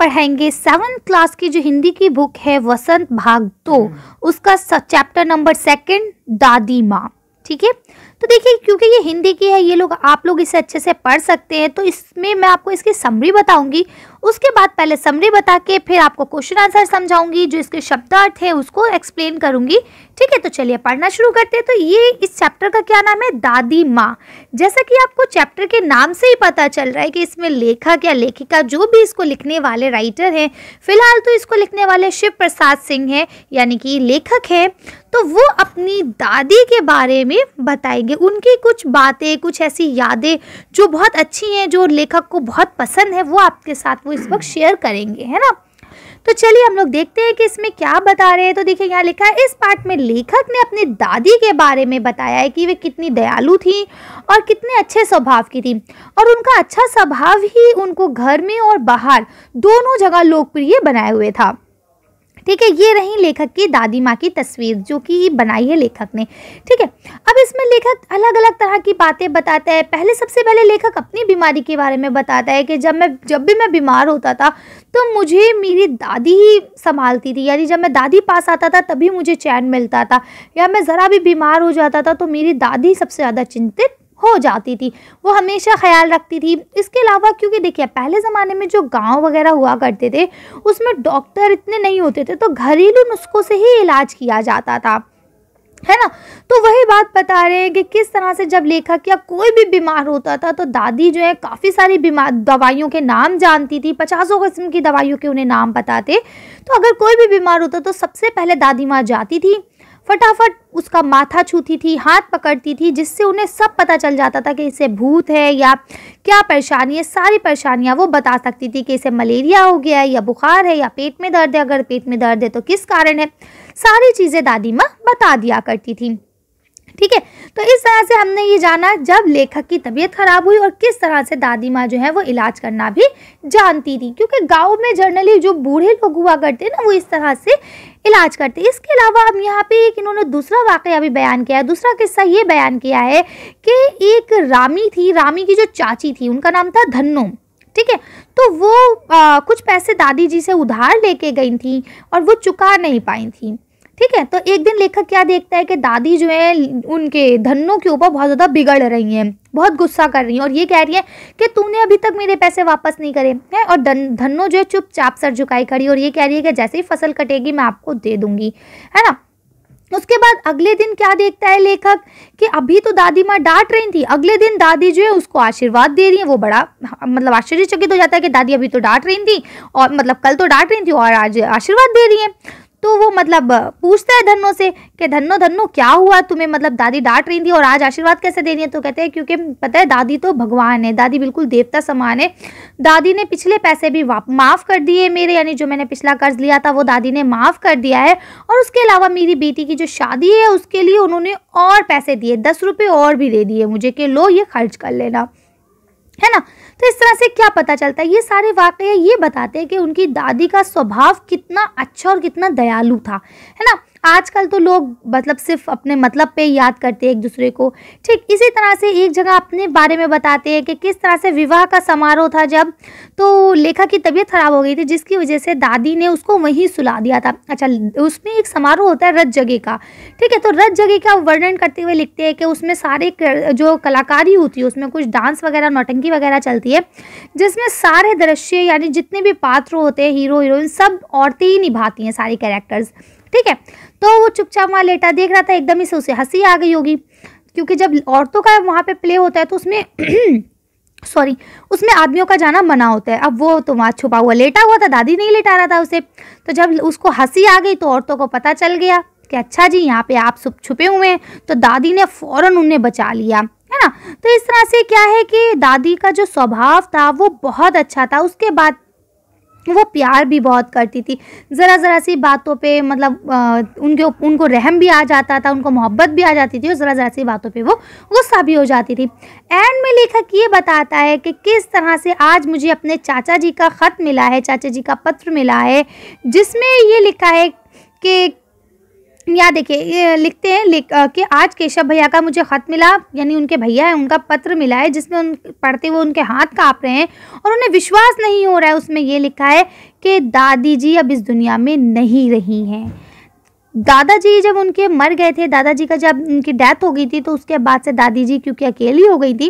पढ़ाएंगे seventh class की जो हिंदी की बुक है वसंत भाग दो हम्म। उसका चैप्टर नंबर सेकंड दादी माँ ठीक है तो देखिए क्योंकि ये हिंदी की है ये लोग आप लोग इसे अच्छे से पढ़ सकते हैं तो इसमें मैं आपको इसकी समरी बताऊंगी उसके बाद पहले समरी बता के फिर आपको क्वेश्चन आंसर समझाऊंगी जो इसके शब्दार्थ है उसको एक्सप्लेन करूंगी ठीक है तो चलिए पढ़ना शुरू करते हैं तो ये इस चैप्टर का क्या नाम है दादी माँ जैसा कि आपको चैप्टर के नाम से ही पता चल रहा है कि इसमें लेखक या लेखिका जो भी इसको लिखने वाले राइटर हैं फिलहाल तो इसको लिखने वाले शिव प्रसाद सिंह हैं यानी कि लेखक हैं तो वो अपनी दादी के बारे में बताएंगे उनकी कुछ बातें कुछ ऐसी यादें जो बहुत अच्छी हैं जो लेखक को बहुत पसंद है वो आपके साथ आपको इस वक्त शेयर करेंगे है ना तो चलिए हम लोग देखते हैं कि इसमें क्या बता रहे हैं तो देखिए यहाँ लिखा है इस पार्ट में लेखक ने अपनी दादी के बारे में बताया है कि वे कितनी दयालु थी और कितने अच्छे स्वभाव की थी और उनका अच्छा स्वभाव ही उनको घर में और बाहर दोनों जगह लोकप्रिय बनाए हुए था ठीक है ये रही लेखक की दादी माँ की तस्वीर जो कि बनाई है लेखक ने ठीक है अब इसमें लेखक अलग अलग तरह की बातें बताता है पहले सबसे पहले लेखक अपनी बीमारी के बारे में बताता है कि जब मैं जब भी मैं बीमार होता था तो मुझे मेरी दादी ही संभालती थी यानी जब मैं दादी पास आता था तभी मुझे चैन मिलता था या मैं ज़रा भी बीमार हो जाता था तो मेरी दादी सबसे ज़्यादा चिंतित हो जाती थी वो हमेशा ख्याल रखती थी इसके अलावा क्योंकि देखिए पहले ज़माने में जो गांव वगैरह हुआ करते थे उसमें डॉक्टर इतने नहीं होते थे तो घरेलू नुस्खों से ही इलाज किया जाता था है ना तो वही बात बता रहे हैं कि किस तरह से जब लेखक या कोई भी बीमार होता था तो दादी जो है काफ़ी सारी बीमार दवाइयों के नाम जानती थी पचासों किस्म की दवाइयों के उन्हें नाम बताते तो अगर कोई भी बीमार होता तो सबसे पहले दादी माँ जाती थी फटाफट उसका माथा छूती थी हाथ पकड़ती थी जिससे उन्हें सब पता चल जाता था कि इसे भूत है या क्या परेशानी है सारी परेशानियाँ वो बता सकती थी कि इसे मलेरिया हो गया है या बुखार है या पेट में दर्द है अगर पेट में दर्द है तो किस कारण है सारी चीज़ें दादी माँ बता दिया करती थी ठीक है तो इस तरह से हमने ये जाना जब लेखक की तबीयत खराब हुई और किस तरह से दादी माँ जो है वो इलाज करना भी जानती थी क्योंकि गांव में जर्नली जो बूढ़े लोग हुआ करते हैं ना वो इस तरह से इलाज करते इसके अलावा अब यहाँ पे एक इन्होंने दूसरा वाक़ भी बयान किया है दूसरा किस्सा ये बयान किया है कि एक रामी थी रामी की जो चाची थी उनका नाम था धनो ठीक है तो वो आ, कुछ पैसे दादी जी से उधार लेके गई थी और वो चुका नहीं पाई थी ठीक है तो एक दिन लेखक क्या देखता है कि दादी जो है उनके धनों के ऊपर बहुत ज़्यादा बिगड़ रही हैं बहुत गुस्सा कर रही हैं और ये कह रही है कि तूने अभी तक मेरे पैसे वापस नहीं करे हैं और धनों जो है चुपचाप सर झुकाई खड़ी और ये कह रही है कि जैसे ही फसल कटेगी मैं आपको दे दूंगी है ना उसके बाद अगले दिन क्या देखता है लेखक कि अभी तो दादी माँ डांट रही थी अगले दिन दादी जो है उसको आशीर्वाद दे रही है वो बड़ा मतलब आश्चर्यचकित हो जाता है कि दादी अभी तो डांट रही थी और मतलब कल तो डांट रही थी और आज आशीर्वाद दे रही है तो वो मतलब पूछता है धनो से कि धनो धनो क्या हुआ तुम्हें मतलब दादी डांट रही थी और आज आशीर्वाद कैसे देनी है तो कहते हैं क्योंकि पता है दादी तो भगवान है दादी बिल्कुल देवता समान है दादी ने पिछले पैसे भी माफ़ कर दिए मेरे यानी जो मैंने पिछला कर्ज लिया था वो दादी ने माफ़ कर दिया है और उसके अलावा मेरी बेटी की जो शादी है उसके लिए उन्होंने और पैसे दिए दस रुपये और भी दे दिए मुझे कि लो ये खर्च कर लेना है ना तो इस तरह से क्या पता चलता है ये सारे वाक्य ये बताते हैं कि उनकी दादी का स्वभाव कितना अच्छा और कितना दयालु था है ना आजकल तो लोग मतलब सिर्फ अपने मतलब पे याद करते हैं एक दूसरे को ठीक इसी तरह से एक जगह अपने बारे में बताते हैं कि किस तरह से विवाह का समारोह था जब तो लेखा की तबीयत खराब हो गई थी जिसकी वजह से दादी ने उसको वहीं सुला दिया था अच्छा उसमें एक समारोह होता है रथ जगह का ठीक है तो रथ जगह का वर्णन करते हुए लिखते हैं कि उसमें सारे जो कलाकारी होती है उसमें कुछ डांस वगैरह नौटंकी वगैरह चलती है जिसमें सारे दृश्य यानी जितने भी पात्र होते हैं हीरो हीरोइन सब औरतें ही निभाती हैं सारी कैरेक्टर्स ठीक है तो वो चुपचाप वहाँ लेटा देख रहा था एकदम ही से उसे हंसी आ गई होगी क्योंकि जब औरतों का वहाँ पे प्ले होता है तो उसमें सॉरी उसमें आदमियों का जाना मना होता है अब वो तो वहाँ छुपा हुआ लेटा हुआ था दादी नहीं लेटा रहा था उसे तो जब उसको हंसी आ गई तो औरतों को पता चल गया कि अच्छा जी यहाँ पे आप छुपे हुए हैं तो दादी ने फ़ौरन उन्हें बचा लिया है ना तो इस तरह से क्या है कि दादी का जो स्वभाव था वो बहुत अच्छा था उसके बाद वो प्यार भी बहुत करती थी ज़रा ज़रा सी बातों पे मतलब आ, उनके उनको रहम भी आ जाता था उनको मोहब्बत भी आ जाती थी और ज़रा ज़रा सी बातों पे वो गुस्सा भी हो जाती थी एंड में लेखक ये बताता है कि किस तरह से आज मुझे अपने चाचा जी का ख़त मिला है चाचा जी का पत्र मिला है जिसमें ये लिखा है कि यहाँ देखिए लिखते हैं लिख कि आज केशव भैया का मुझे खत मिला यानी उनके भैया है उनका पत्र मिला है जिसमें उन पढ़ते हुए उनके हाथ काँप रहे हैं और उन्हें विश्वास नहीं हो रहा है उसमें ये लिखा है कि दादी जी अब इस दुनिया में नहीं रही हैं दादाजी जब उनके मर गए थे दादाजी का जब उनकी डेथ हो गई थी तो उसके बाद से दादी जी क्योंकि अकेली हो गई थी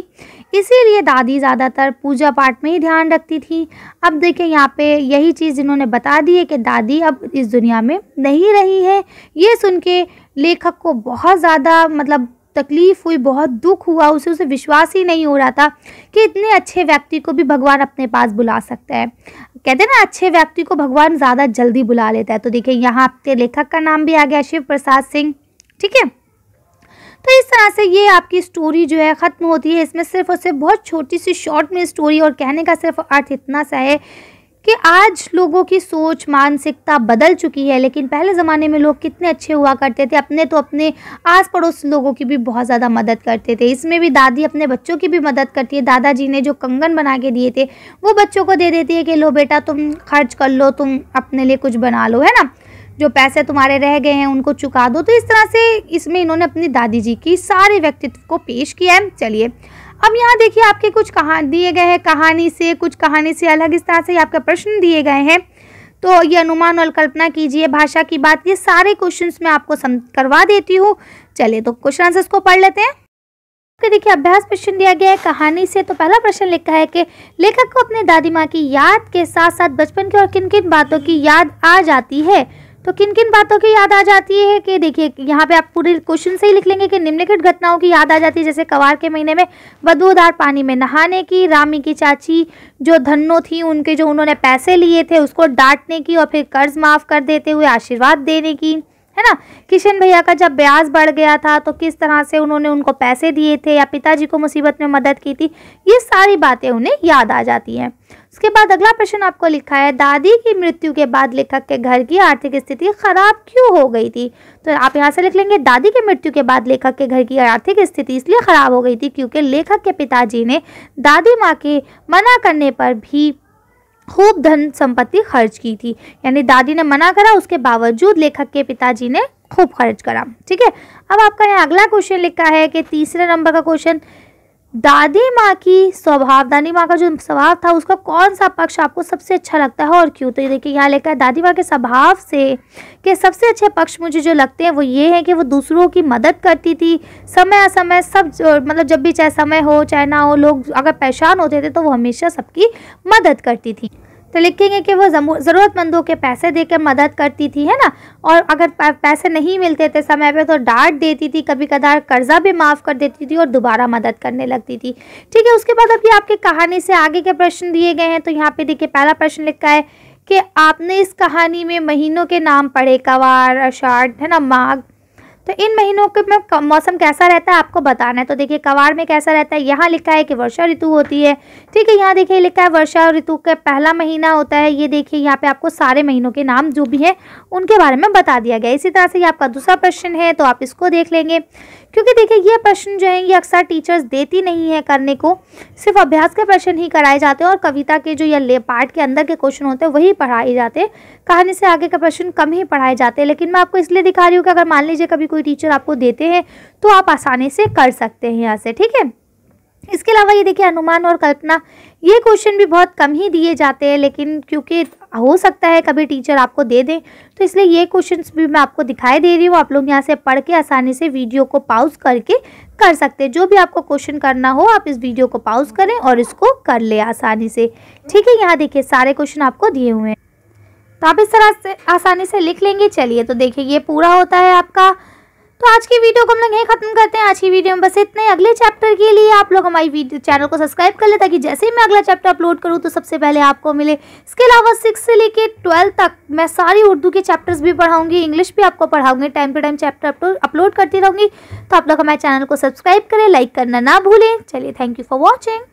इसीलिए दादी ज़्यादातर पूजा पाठ में ही ध्यान रखती थी अब देखें यहाँ पे यही चीज़ इन्होंने बता दी है कि दादी अब इस दुनिया में नहीं रही है ये सुन के लेखक को बहुत ज़्यादा मतलब तकलीफ़ हुई बहुत दुख हुआ उसे उसे विश्वास ही नहीं हो रहा था कि इतने अच्छे व्यक्ति को भी भगवान अपने पास बुला सकता है कहते हैं ना अच्छे व्यक्ति को भगवान ज़्यादा जल्दी बुला लेता है तो देखिए यहाँ आपके लेखक का नाम भी आ गया शिव प्रसाद सिंह ठीक है तो इस तरह से ये आपकी स्टोरी जो है ख़त्म होती है इसमें सिर्फ और सिर्फ बहुत छोटी सी शॉर्ट में स्टोरी और कहने का सिर्फ अर्थ इतना सा है कि आज लोगों की सोच मानसिकता बदल चुकी है लेकिन पहले ज़माने में लोग कितने अच्छे हुआ करते थे अपने तो अपने आस पड़ोस लोगों की भी बहुत ज़्यादा मदद करते थे इसमें भी दादी अपने बच्चों की भी मदद करती है दादाजी ने जो कंगन बना के दिए थे वो बच्चों को दे देती है कि लो बेटा तुम खर्च कर लो तुम अपने लिए कुछ बना लो है ना जो पैसे तुम्हारे रह गए हैं उनको चुका दो तो इस तरह से इसमें इन्होंने अपनी दादी जी की सारे व्यक्तित्व को पेश किया है चलिए अब यहाँ देखिए आपके कुछ कहा दिए गए हैं कहानी से कुछ कहानी से अलग इस तरह से आपके प्रश्न दिए गए हैं तो ये अनुमान और कल्पना कीजिए भाषा की बात ये सारे क्वेश्चंस मैं आपको सम करवा देती हूँ चलिए तो क्वेश्चन आंसर्स को पढ़ लेते हैं आपके देखिए अभ्यास प्रश्न दिया गया है कहानी से तो पहला प्रश्न लिखा है कि लेखक को अपने दादी माँ की याद के साथ साथ बचपन की और किन किन बातों की याद आ जाती है तो किन किन बातों की याद आ जाती है कि देखिए यहाँ पे आप पूरे क्वेश्चन से ही लिख लेंगे कि निम्नलिखित घटनाओं की याद आ जाती है जैसे कवार के महीने में बदबूदार पानी में नहाने की रामी की चाची जो धन्नो थी उनके जो उन्होंने पैसे लिए थे उसको डांटने की और फिर कर्ज माफ़ कर देते हुए आशीर्वाद देने की है ना किशन भैया का जब ब्याज बढ़ गया था तो किस तरह से उन्होंने उनको पैसे दिए थे या पिताजी को मुसीबत में मदद की थी ये सारी बातें उन्हें याद आ जाती हैं उसके बाद अगला प्रश्न आपको लिखा है दादी की मृत्यु के बाद लेखक के घर की आर्थिक स्थिति खराब क्यों हो गई थी तो आप यहाँ से लिख लेंगे दादी की मृत्यु के बाद लेखक के घर की आर्थिक स्थिति इसलिए खराब हो गई थी क्योंकि लेखक के पिताजी ने दादी माँ के मना करने पर भी खूब धन संपत्ति खर्च की थी यानी दादी ने मना करा उसके बावजूद लेखक के पिताजी ने खूब खर्च करा ठीक है अब आपका यहाँ अगला क्वेश्चन लिखा है कि तीसरे नंबर का क्वेश्चन दादी माँ की स्वभाव दादी माँ का जो स्वभाव था उसका कौन सा पक्ष आपको सबसे अच्छा लगता है और क्यों तो ये देखिए यहाँ लेकर दादी माँ के स्वभाव से के सबसे अच्छे पक्ष मुझे जो लगते हैं वो ये है कि वो दूसरों की मदद करती थी समय असमय सब मतलब जब भी चाहे समय हो चाहे ना हो लोग अगर परेशान होते थे तो वो हमेशा सबकी मदद करती थी तो लिखेंगे कि वो ज़रूरतमंदों के पैसे देकर मदद करती थी है ना और अगर पैसे नहीं मिलते थे समय पे तो डांट देती थी कभी कदार कर्ज़ा भी माफ़ कर देती थी और दोबारा मदद करने लगती थी ठीक है उसके बाद अभी आपके आपकी कहानी से आगे के प्रश्न दिए गए हैं तो यहाँ पे देखिए पहला प्रश्न लिखा है कि आपने इस कहानी में महीनों के नाम पढ़े कवार अषाढ़ है ना माघ तो इन महीनों के में मौसम कैसा रहता है आपको बताना है तो देखिए कवाड़ में कैसा रहता है यहाँ लिखा है कि वर्षा ऋतु होती है ठीक है यहाँ देखिए लिखा है वर्षा ऋतु का पहला महीना होता है ये देखिए यहाँ पे आपको सारे महीनों के नाम जो भी हैं उनके बारे में बता दिया गया इसी तरह से ये आपका दूसरा प्रश्न है तो आप इसको देख लेंगे क्योंकि देखिए ये प्रश्न जो है ये अक्सर टीचर्स देती नहीं है करने को सिर्फ अभ्यास के प्रश्न ही कराए जाते हैं और कविता के जो या ले पार्ट के अंदर के क्वेश्चन होते हैं वही पढ़ाए जाते हैं कहानी से आगे का प्रश्न कम ही पढ़ाए जाते हैं लेकिन मैं आपको इसलिए दिखा रही हूँ कि अगर मान लीजिए कभी कोई टीचर आपको देते हैं तो आप आसानी से कर सकते हैं यहाँ से ठीक है इसके अलावा ये देखिए अनुमान और कल्पना ये क्वेश्चन भी बहुत कम ही दिए जाते हैं लेकिन क्योंकि हो सकता है कभी टीचर आपको दे दें तो इसलिए ये क्वेश्चंस भी मैं आपको दिखाई दे रही हूँ आप लोग यहाँ से पढ़ के आसानी से वीडियो को पाउज करके कर सकते हैं जो भी आपको क्वेश्चन करना हो आप इस वीडियो को पाउज करें और इसको कर ले आसानी से ठीक है यहाँ देखिए सारे क्वेश्चन आपको दिए हुए हैं तो आप इस तरह से आसानी से लिख लेंगे चलिए तो देखिए ये पूरा होता है आपका तो आज की वीडियो को हम लोग यही खत्म करते हैं आज की वीडियो में बस इतने अगले चैप्टर के लिए आप लोग हमारी वीडियो चैनल को सब्सक्राइब कर ले ताकि जैसे ही मैं अगला चैप्टर अपलोड करूँ तो सबसे पहले आपको मिले इसके अलावा सिक्स से लेकर ट्वेल्थ तक मैं सारी उर्दू के चैप्टर्स भी पढ़ाऊंगी इंग्लिश भी आपको पढ़ाऊंगी time to time chapter upload करती रहूँगी तो आप लोग हमारे चैनल को सब्सक्राइब करें लाइक करना ना भूलें चलिए थैंक यू फॉर वॉचिंग